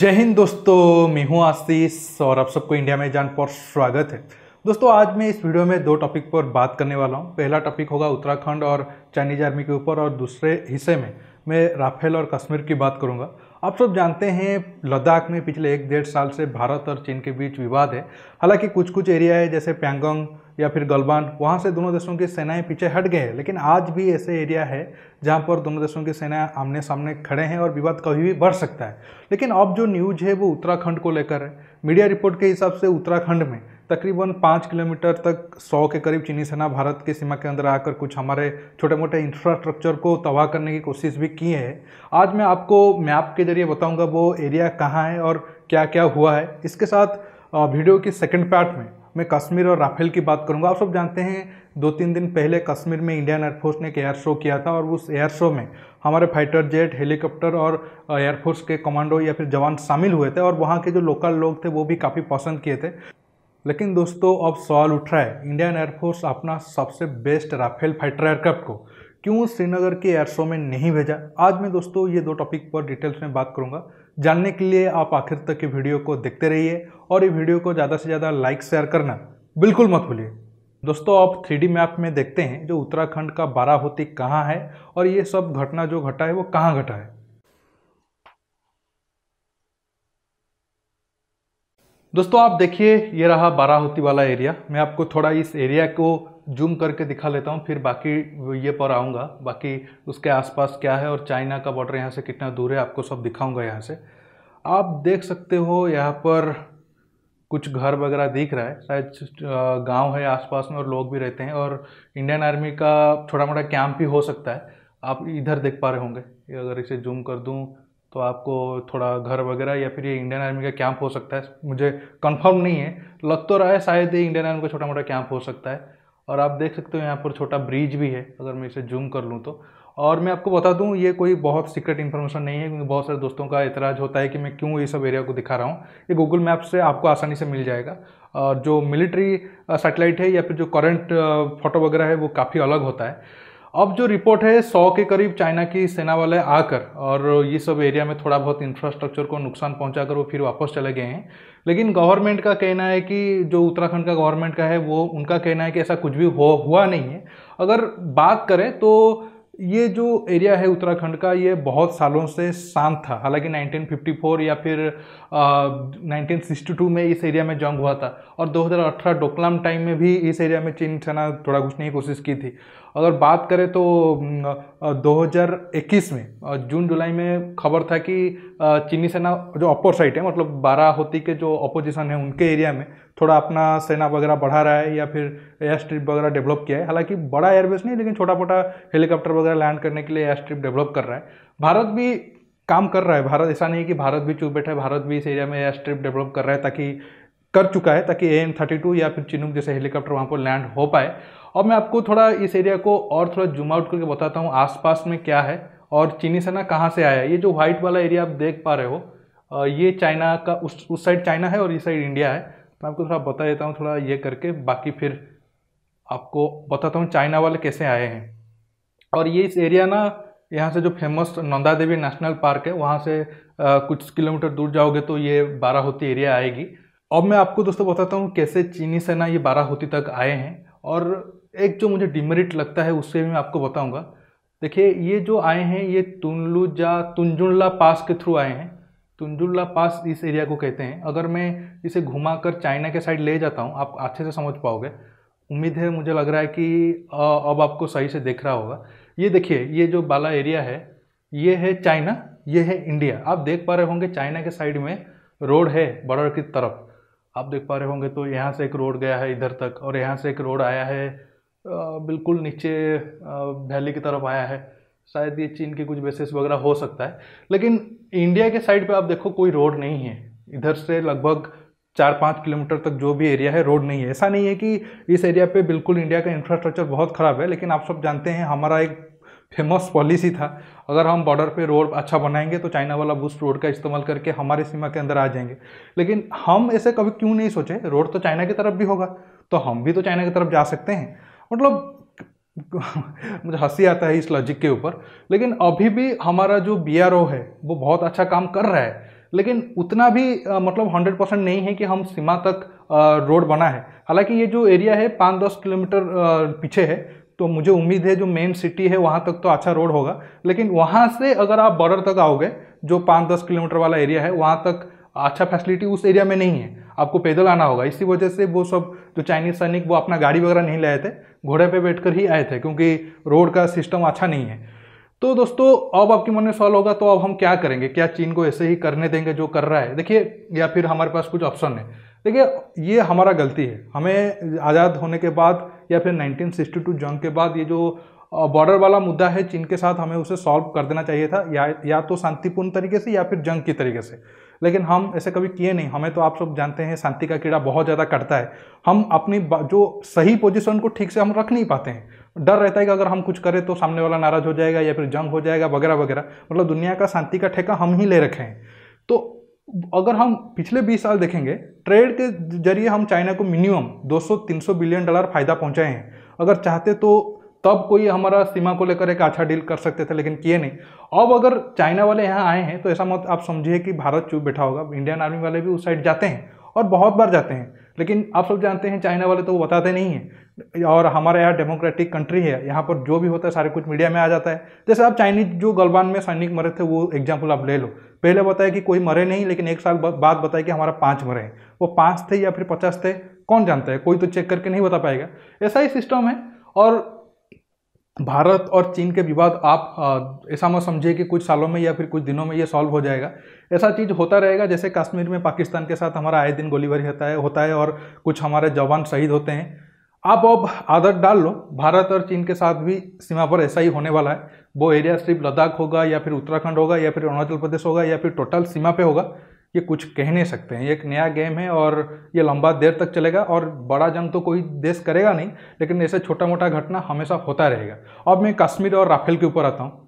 जय हिंद दोस्तों मैं हूं आशीष और आप सबको इंडिया में जान पर स्वागत है दोस्तों आज मैं इस वीडियो में दो टॉपिक पर बात करने वाला हूं पहला टॉपिक होगा उत्तराखंड और चाइनीज आर्मी के ऊपर और दूसरे हिस्से में मैं राफेल और कश्मीर की बात करूंगा आप सब जानते हैं लद्दाख में पिछले एक डेढ़ साल से भारत और चीन के बीच विवाद है हालाँकि कुछ कुछ एरिया है जैसे प्यांगोंग या फिर गलवान वहाँ से दोनों देशों की सेनाएं पीछे हट गए हैं लेकिन आज भी ऐसे एरिया है जहाँ पर दोनों देशों की सेनाएं आमने सामने खड़े हैं और विवाद कभी भी बढ़ सकता है लेकिन अब जो न्यूज है वो उत्तराखंड को लेकर है मीडिया रिपोर्ट के हिसाब से उत्तराखंड में तकरीबन पाँच किलोमीटर तक सौ के करीब चीनी सेना भारत की सीमा के अंदर आकर कुछ हमारे छोटे मोटे इंफ्रास्ट्रक्चर को तबाह करने की कोशिश भी की है आज मैं आपको मैप के जरिए बताऊंगा वो एरिया कहाँ है और क्या क्या हुआ है इसके साथ वीडियो की सेकंड पार्ट में मैं कश्मीर और राफेल की बात करूंगा आप सब जानते हैं दो तीन दिन पहले कश्मीर में इंडियन एयरफोर्स ने एक एयर शो किया था और उस एयर शो में हमारे फाइटर जेट हेलीकॉप्टर और एयरफोर्स के कमांडो या फिर जवान शामिल हुए थे और वहाँ के जो लोकल लोग थे वो भी काफ़ी पसंद किए थे लेकिन दोस्तों अब सवाल उठ रहा है इंडियन एयरफोर्स अपना सबसे बेस्ट राफेल फाइटर एयरक्राफ्ट को क्यों श्रीनगर के एयर शो में नहीं भेजा आज मैं दोस्तों ये दो टॉपिक पर डिटेल्स में बात करूंगा जानने के लिए आप आखिर तक ये वीडियो को देखते रहिए और ये वीडियो को ज़्यादा से ज़्यादा लाइक शेयर करना बिल्कुल मत भूलिए दोस्तों आप थ्री मैप में देखते हैं जो उत्तराखंड का बाराहोती कहाँ है और ये सब घटना जो घटा है वो कहाँ घटा है दोस्तों आप देखिए ये रहा बाराहोती वाला एरिया मैं आपको थोड़ा इस एरिया को जूम करके दिखा लेता हूँ फिर बाकी ये पर आऊँगा बाकी उसके आसपास क्या है और चाइना का बॉर्डर यहाँ से कितना दूर है आपको सब दिखाऊँगा यहाँ से आप देख सकते हो यहाँ पर कुछ घर वगैरह दिख रहा है शायद गांव है आसपास में और लोग भी रहते हैं और इंडियन आर्मी का छोटा मोटा कैंप भी हो सकता है आप इधर देख पा रहे होंगे अगर इसे जूम कर दूँ तो आपको थोड़ा घर वगैरह या फिर ये इंडियन आर्मी का कैंप हो सकता है मुझे कंफर्म नहीं है लग तो रहा है शायद ये इंडियन आर्मी का छोटा मोटा कैंप हो सकता है और आप देख सकते हो यहाँ पर छोटा ब्रिज भी है अगर मैं इसे जूम कर लूँ तो और मैं आपको बता दूं ये कोई बहुत सीक्रेट इन्फॉर्मेशन नहीं है क्योंकि बहुत सारे दोस्तों का इतराज़ होता है कि मैं क्यों ये सब एरिया को दिखा रहा हूँ ये गूगल मैप से आपको आसानी से मिल जाएगा और जो मिलिट्री सैटेलाइट है या फिर जो करंट फ़ोटो वगैरह है वो काफ़ी अलग होता है अब जो रिपोर्ट है सौ के करीब चाइना की सेना वाले आकर और ये सब एरिया में थोड़ा बहुत इंफ्रास्ट्रक्चर को नुकसान पहुंचाकर वो फिर वापस चले गए हैं लेकिन गवर्नमेंट का कहना है कि जो उत्तराखंड का गवर्नमेंट का है वो उनका कहना है कि ऐसा कुछ भी हो हुआ नहीं है अगर बात करें तो ये जो एरिया है उत्तराखंड का ये बहुत सालों से शांत था हालांकि 1954 या फिर आ, 1962 में इस एरिया में जंग हुआ था और 2018 डोकलाम टाइम में भी इस एरिया में चीन सेना थोड़ा घुसने की कोशिश की थी अगर बात करें तो 2021 में जून जुलाई में खबर था कि चीनी सेना जो अपोर साइड है मतलब बारह होती के जो अपोजिशन है उनके एरिया में थोड़ा अपना सेना वगैरह बढ़ा रहा है या फिर एयर स्ट्रिप वगैरह डेवलप किया है हालांकि बड़ा एयरबेस नहीं लेकिन छोटा मोटा हेलीकॉप्टर वगैरह लैंड करने के लिए एयर स्ट्रिप डेवलप कर रहा है भारत भी काम कर रहा है भारत ऐसा नहीं है कि भारत भी चुप बैठा है भारत भी इस एरिया में एयर स्ट्रिप डेवलप कर रहा है ताकि कर चुका है ताकि ए एम थर्टी टू या फिर चिनुक जैसे हेलीकॉप्टर वहाँ पर लैंड हो पाए और मैं आपको थोड़ा इस एरिया को और थोड़ा जूम आउट करके बताता हूँ आसपास में क्या है और चीनी सेना कहाँ से आया है ये जो व्हाइट वाला एरिया आप देख पा रहे हो ये चाइना का उस उस साइड चाइना है और इस साइड इंडिया है मैं आपको थोड़ा बता देता हूँ थोड़ा ये करके बाकी फिर आपको बताता हूँ चाइना वाले कैसे आए हैं और ये इस एरिया ना यहाँ से जो famous Nanda Devi national park है वहाँ से आ, कुछ किलोमीटर दूर जाओगे तो ये बारह होती एरिया आएगी अब मैं आपको दोस्तों बताता हूँ कैसे चीनी सेना ये बारह होती तक आए हैं और एक जो मुझे डिमेरिट लगता है उससे भी मैं आपको बताऊँगा देखिए ये जो आए हैं ये तुनलुजा तुंजुनला पास के थ्रू आए हैं तुंजुल्ला पास इस एरिया को कहते हैं अगर मैं इसे घुमा कर चाइना के साइड ले जाता हूँ आप अच्छे से समझ पाओगे उम्मीद है मुझे लग रहा है कि अब आपको सही से देख रहा होगा ये देखिए ये जो बाला एरिया है ये है चाइना ये है इंडिया आप देख पा रहे होंगे चाइना के साइड में रोड है बॉर्डर की तरफ आप देख पा रहे होंगे तो यहाँ से एक रोड गया है इधर तक और यहाँ से एक रोड आया है बिल्कुल नीचे वैली की तरफ आया है शायद ये चीन के कुछ बेसिस वगैरह हो सकता है लेकिन इंडिया के साइड पे आप देखो कोई रोड नहीं है इधर से लगभग चार पाँच किलोमीटर तक जो भी एरिया है रोड नहीं है ऐसा नहीं है कि इस एरिया पे बिल्कुल इंडिया का इंफ्रास्ट्रक्चर बहुत ख़राब है लेकिन आप सब जानते हैं हमारा एक फेमस पॉलिसी था अगर हम बॉर्डर पे रोड अच्छा बनाएंगे तो चाइना वाला बूस्ट रोड का इस्तेमाल करके हमारे सीमा के अंदर आ जाएंगे लेकिन हम ऐसे कभी क्यों नहीं सोचे रोड तो चाइना की तरफ भी होगा तो हम भी तो चाइना की तरफ जा सकते हैं मतलब मुझे हंसी आता है इस लॉजिक के ऊपर लेकिन अभी भी हमारा जो बी है वो बहुत अच्छा काम कर रहा है लेकिन उतना भी आ, मतलब 100 परसेंट नहीं है कि हम सीमा तक रोड बना है हालांकि ये जो एरिया है पाँच दस किलोमीटर पीछे है तो मुझे उम्मीद है जो मेन सिटी है वहाँ तक तो अच्छा रोड होगा लेकिन वहाँ से अगर आप बॉर्डर तक आओगे जो पाँच दस किलोमीटर वाला एरिया है वहाँ तक अच्छा फैसिलिटी उस एरिया में नहीं है आपको पैदल आना होगा इसी वजह से वो सब जो चाइनीज़ सैनिक वो अपना गाड़ी वगैरह नहीं लाए थे घोड़े पे बैठकर ही आए थे क्योंकि रोड का सिस्टम अच्छा नहीं है तो दोस्तों अब आपके मन में सवाल होगा तो अब हम क्या करेंगे क्या चीन को ऐसे ही करने देंगे जो कर रहा है देखिए या फिर हमारे पास कुछ ऑप्शन है देखिए ये हमारा गलती है हमें आज़ाद होने के बाद या फिर 1962 जंग के बाद ये जो बॉर्डर वाला मुद्दा है चीन के साथ हमें उसे सॉल्व कर देना चाहिए था या या तो शांतिपूर्ण तरीके से या फिर जंग की तरीके से लेकिन हम ऐसे कभी किए नहीं हमें तो आप सब जानते हैं शांति का कीड़ा बहुत ज़्यादा कटता है हम अपनी जो सही पोजिशन को ठीक से हम रख नहीं पाते हैं डर रहता है कि अगर हम कुछ करें तो सामने वाला नाराज़ हो जाएगा या फिर जंग हो जाएगा वगैरह वगैरह मतलब दुनिया का शांति का ठेका हम ही ले रखे हैं तो अगर हम पिछले 20 साल देखेंगे ट्रेड के जरिए हम चाइना को मिनिमम 200-300 बिलियन डॉलर फायदा पहुंचाए हैं अगर चाहते तो तब कोई हमारा सीमा को लेकर एक अच्छा डील कर सकते थे लेकिन किए नहीं अब अगर चाइना वाले यहाँ आए हैं तो ऐसा मत आप समझिए कि भारत चुप बैठा होगा इंडियन आर्मी वाले भी उस साइड जाते हैं और बहुत बार जाते हैं लेकिन आप सब जानते हैं चाइना वाले तो वो बताते नहीं हैं और हमारा यहाँ डेमोक्रेटिक कंट्री है यहाँ पर जो भी होता है सारे कुछ मीडिया में आ जाता है जैसे आप चाइनीज जो गलवान में सैनिक मरे थे वो एग्जाम्पल आप ले लो पहले बताया कि कोई मरे नहीं लेकिन एक साल बाद बताया कि हमारा पाँच मरे हैं वो पाँच थे या फिर पचास थे कौन जानता है कोई तो चेक करके नहीं बता पाएगा ऐसा ही सिस्टम है और भारत और चीन के विवाद आप ऐसा मत समझिए कि कुछ सालों में या फिर कुछ दिनों में ये सॉल्व हो जाएगा ऐसा चीज़ होता रहेगा जैसे कश्मीर में पाकिस्तान के साथ हमारा आए दिन गोलीबारी होता है होता है और कुछ हमारे जवान शहीद होते हैं आप अब आदत डाल लो भारत और चीन के साथ भी सीमा पर ऐसा ही होने वाला है वो एरिया सिर्फ लद्दाख होगा या फिर उत्तराखंड होगा या फिर अरुणाचल प्रदेश होगा या फिर टोटल सीमा पे होगा ये कुछ कह नहीं सकते हैं ये एक नया गेम है और ये लंबा देर तक चलेगा और बड़ा जंग तो कोई देश करेगा नहीं लेकिन ऐसे छोटा मोटा घटना हमेशा होता रहेगा अब मैं कश्मीर और राफेल के ऊपर आता हूँ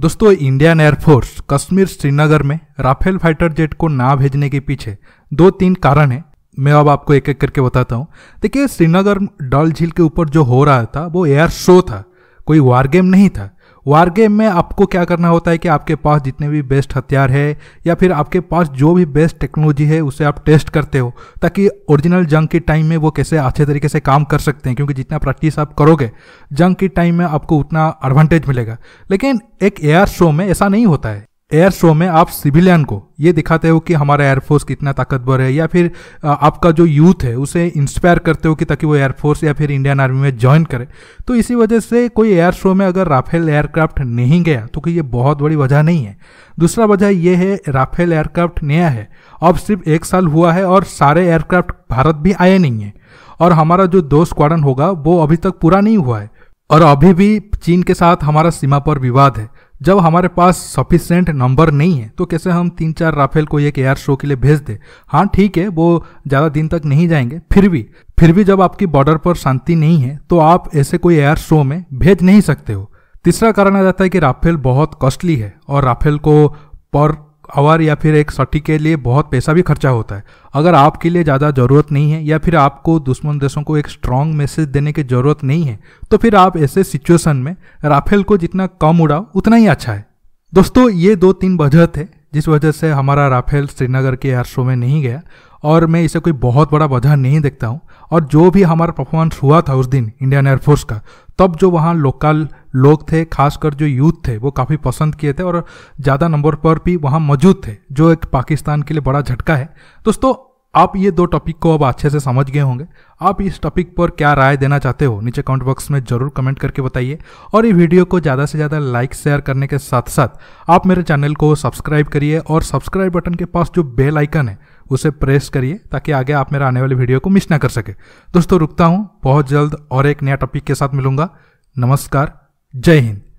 दोस्तों इंडियन एयरफोर्स कश्मीर श्रीनगर में राफेल फाइटर जेट को ना भेजने के पीछे दो तीन कारण हैं मैं अब आपको एक एक करके बताता हूँ देखिए श्रीनगर डल झील के ऊपर जो हो रहा था वो एयर शो था कोई वार गेम नहीं था वार गेम में आपको क्या करना होता है कि आपके पास जितने भी बेस्ट हथियार है या फिर आपके पास जो भी बेस्ट टेक्नोलॉजी है उसे आप टेस्ट करते हो ताकि ओरिजिनल जंग के टाइम में वो कैसे अच्छे तरीके से काम कर सकते हैं क्योंकि जितना प्रैक्टिस आप करोगे जंग के टाइम में आपको उतना एडवांटेज मिलेगा लेकिन एक एयर शो में ऐसा नहीं होता है एयर शो में आप सिविलियन को ये दिखाते हो कि हमारा एयरफोर्स कितना ताकतवर है या फिर आपका जो यूथ है उसे इंस्पायर करते हो कि ताकि वो एयरफोर्स या फिर इंडियन आर्मी में ज्वाइन करे तो इसी वजह से कोई एयर शो में अगर राफेल एयरक्राफ्ट नहीं गया तो कि ये बहुत बड़ी वजह नहीं है दूसरा वजह यह है राफेल एयरक्राफ्ट नया है अब सिर्फ एक साल हुआ है और सारे एयरक्राफ्ट भारत भी आए नहीं है और हमारा जो दो स्क्वाडन होगा वो अभी तक पूरा नहीं हुआ है और अभी भी चीन के साथ हमारा सीमा पर विवाद है जब हमारे पास सफिशेंट नंबर नहीं है तो कैसे हम तीन चार राफेल को एक एयर शो के लिए भेज दें हाँ ठीक है वो ज़्यादा दिन तक नहीं जाएंगे फिर भी फिर भी जब आपकी बॉर्डर पर शांति नहीं है तो आप ऐसे कोई एयर शो में भेज नहीं सकते हो तीसरा कारण आ जाता है कि राफेल बहुत कॉस्टली है और राफेल को पर आवर या फिर एक सटी के लिए बहुत पैसा भी खर्चा होता है अगर आपके लिए ज़्यादा ज़रूरत नहीं है या फिर आपको दुश्मन देशों को एक स्ट्रॉन्ग मैसेज देने की ज़रूरत नहीं है तो फिर आप ऐसे सिचुएशन में राफेल को जितना कम उड़ाओ उतना ही अच्छा है दोस्तों ये दो तीन वजह थे जिस वजह से हमारा राफेल श्रीनगर के एयर शो में नहीं गया और मैं इसे कोई बहुत बड़ा वजह नहीं देखता हूँ और जो भी हमारा परफॉर्मेंस हुआ था उस दिन इंडियन एयरफोर्स का तब जो वहाँ लोकल लोग थे खासकर जो यूथ थे वो काफ़ी पसंद किए थे और ज़्यादा नंबर पर भी वहाँ मौजूद थे जो एक पाकिस्तान के लिए बड़ा झटका है दोस्तों आप ये दो टॉपिक को अब अच्छे से समझ गए होंगे आप इस टॉपिक पर क्या राय देना चाहते हो नीचे कमेंट बॉक्स में जरूर कमेंट करके बताइए और ये वीडियो को ज़्यादा से ज़्यादा लाइक शेयर करने के साथ साथ आप मेरे चैनल को सब्सक्राइब करिए और सब्सक्राइब बटन के पास जो बेल आइकन है उसे प्रेस करिए ताकि आगे आप मेरा आने वाले वीडियो को मिस ना कर सके दोस्तों रुकता हूँ बहुत जल्द और एक नया टॉपिक के साथ मिलूंगा नमस्कार Jai